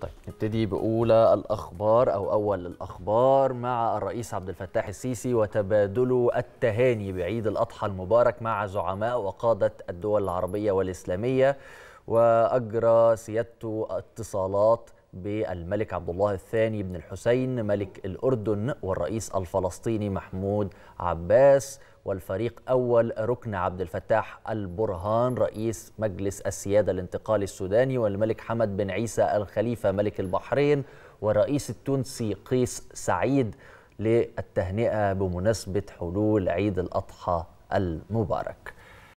طيب نبتدي بأولى الأخبار أو أول الأخبار مع الرئيس عبد الفتاح السيسي وتبادل التهاني بعيد الأضحى المبارك مع زعماء وقادة الدول العربية والإسلامية وأجرى سيادته اتصالات بالملك عبد الله الثاني بن الحسين ملك الأردن والرئيس الفلسطيني محمود عباس والفريق أول ركن عبد الفتاح البرهان رئيس مجلس السيادة الانتقالي السوداني والملك حمد بن عيسى الخليفة ملك البحرين والرئيس التونسي قيس سعيد للتهنئة بمناسبة حلول عيد الأضحى المبارك